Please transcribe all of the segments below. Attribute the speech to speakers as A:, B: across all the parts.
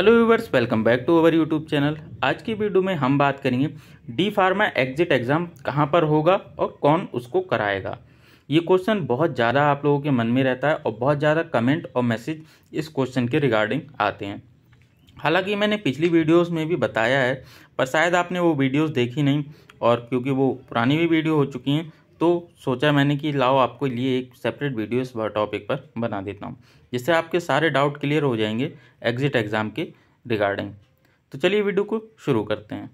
A: hello viewers welcome back to our YouTube channel आज की video में हम बात करेंगे डी फार्मा एग्जिट एग्ज़ाम कहाँ पर होगा और कौन उसको कराएगा ये क्वेश्चन बहुत ज़्यादा आप लोगों के मन में रहता है और बहुत ज़्यादा कमेंट और मैसेज इस क्वेश्चन के रिगार्डिंग आते हैं हालांकि मैंने पिछली वीडियोस में भी बताया है पर शायद आपने वो वीडियोस देखी नहीं और क्योंकि वो पुरानी भी वीडियो हो चुकी हैं तो सोचा मैंने कि लाओ आपको लिए एक सेपरेट वीडियो इस टॉपिक पर बना देता हूँ जिससे आपके सारे डाउट क्लियर हो जाएंगे एग्ज़िट एग्ज़ाम के रिगार्डिंग तो चलिए वीडियो को शुरू करते हैं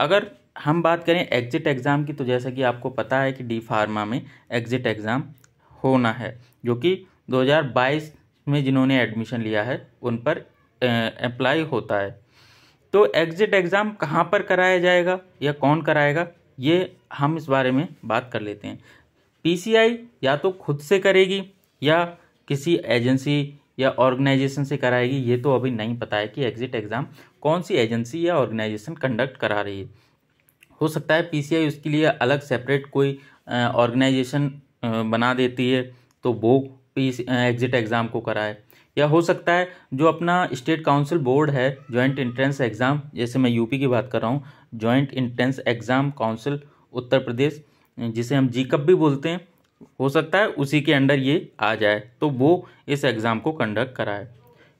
A: अगर हम बात करें एग्ज़िट एग्ज़ाम की तो जैसा कि आपको पता है कि डी फार्मा में एग्ज़िट एग्ज़ाम होना है जो कि 2022 में जिन्होंने एडमिशन लिया है उन पर अप्लाई होता है तो एग्ज़िट एग्ज़ाम कहाँ पर कराया जाएगा या कौन कराएगा ये हम इस बारे में बात कर लेते हैं पीसीआई या तो खुद से करेगी या किसी एजेंसी या ऑर्गेनाइजेशन से कराएगी ये तो अभी नहीं पता है कि एग्ज़िट एग्ज़ाम कौन सी एजेंसी या ऑर्गेनाइजेशन कंडक्ट करा रही है हो सकता है पीसीआई उसके लिए अलग सेपरेट कोई ऑर्गेनाइजेशन बना देती है तो वो पी एग्ज़िट एग्ज़ाम को कराए या हो सकता है जो अपना स्टेट काउंसिल बोर्ड है जॉइंट इंट्रेंस एग्ज़ाम जैसे मैं यूपी की बात कर रहा हूँ joint entrance exam council Uttar Pradesh जिसे हम जी भी बोलते हैं हो सकता है उसी के अंडर ये आ जाए तो वो इस एग्ज़ाम को कंडक्ट कराए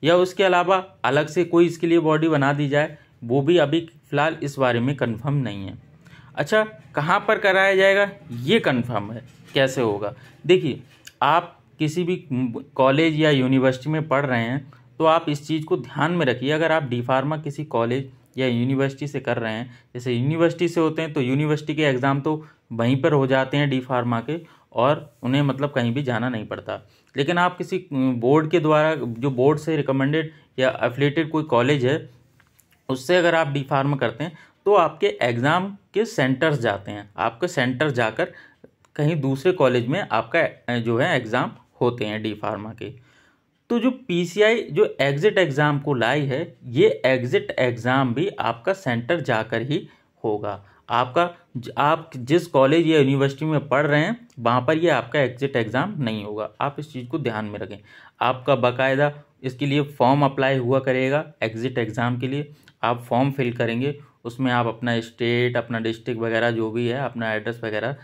A: या उसके अलावा अलग से कोई इसके लिए बॉडी बना दी जाए वो भी अभी फ़िलहाल इस बारे में कन्फर्म नहीं है अच्छा कहाँ पर कराया जाएगा ये कन्फर्म है कैसे होगा देखिए आप किसी भी कॉलेज या यूनिवर्सिटी में पढ़ रहे हैं तो आप इस चीज़ को ध्यान में रखिए अगर आप डी फार्मा किसी कॉलेज या यूनिवर्सिटी से कर रहे हैं जैसे यूनिवर्सिटी से होते हैं तो यूनिवर्सिटी के एग्ज़ाम तो वहीं पर हो जाते हैं डी फार्मा के और उन्हें मतलब कहीं भी जाना नहीं पड़ता लेकिन आप किसी बोर्ड के द्वारा जो बोर्ड से रिकमेंडेड या एफिलेटेड कोई कॉलेज है उससे अगर आप डी फार्मा करते हैं तो आपके एग्ज़ाम के सेंटर्स जाते हैं आपके सेंटर जाकर कहीं दूसरे कॉलेज में आपका जो है एग्ज़ाम होते हैं डी फार्मा के तो जो पीसीआई जो एग्ज़िट एग्ज़ाम को लाई है ये एग्ज़िट एग्ज़ाम भी आपका सेंटर जाकर ही होगा आपका आप जिस कॉलेज या यूनिवर्सिटी में पढ़ रहे हैं वहाँ पर ये आपका एग्ज़िट एग्ज़ाम नहीं होगा आप इस चीज़ को ध्यान में रखें आपका बाकायदा इसके लिए फॉर्म अप्लाई हुआ करेगा एग्ज़िट एग्ज़ाम के लिए आप फॉर्म फिल करेंगे उसमें आप अपना स्टेट अपना डिस्ट्रिक्ट वगैरह जो भी है अपना एड्रेस वगैरह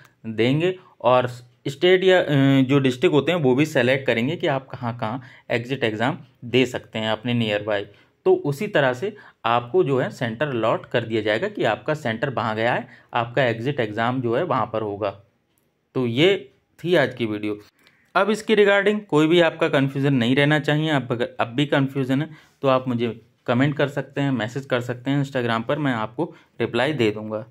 A: देंगे और स्टेट या जो डिस्ट्रिक्ट होते हैं वो भी सेलेक्ट करेंगे कि आप कहाँ कहाँ एग्ज़िट एग्ज़ाम दे सकते हैं अपने नियर बाय तो उसी तरह से आपको जो है सेंटर अलॉट कर दिया जाएगा कि आपका सेंटर वहाँ गया है आपका एग्ज़िट एग्ज़ाम जो है वहाँ पर होगा तो ये थी आज की वीडियो अब इसकी रिगार्डिंग कोई भी आपका कन्फ्यूज़न नहीं रहना चाहिए आप अब भी कन्फ्यूज़न है तो आप मुझे कमेंट कर सकते हैं मैसेज कर सकते हैं इंस्टाग्राम पर मैं आपको रिप्लाई दे दूँगा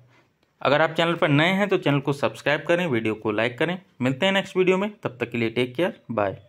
A: अगर आप चैनल पर नए हैं तो चैनल को सब्सक्राइब करें वीडियो को लाइक करें मिलते हैं नेक्स्ट वीडियो में तब तक के लिए टेक केयर बाय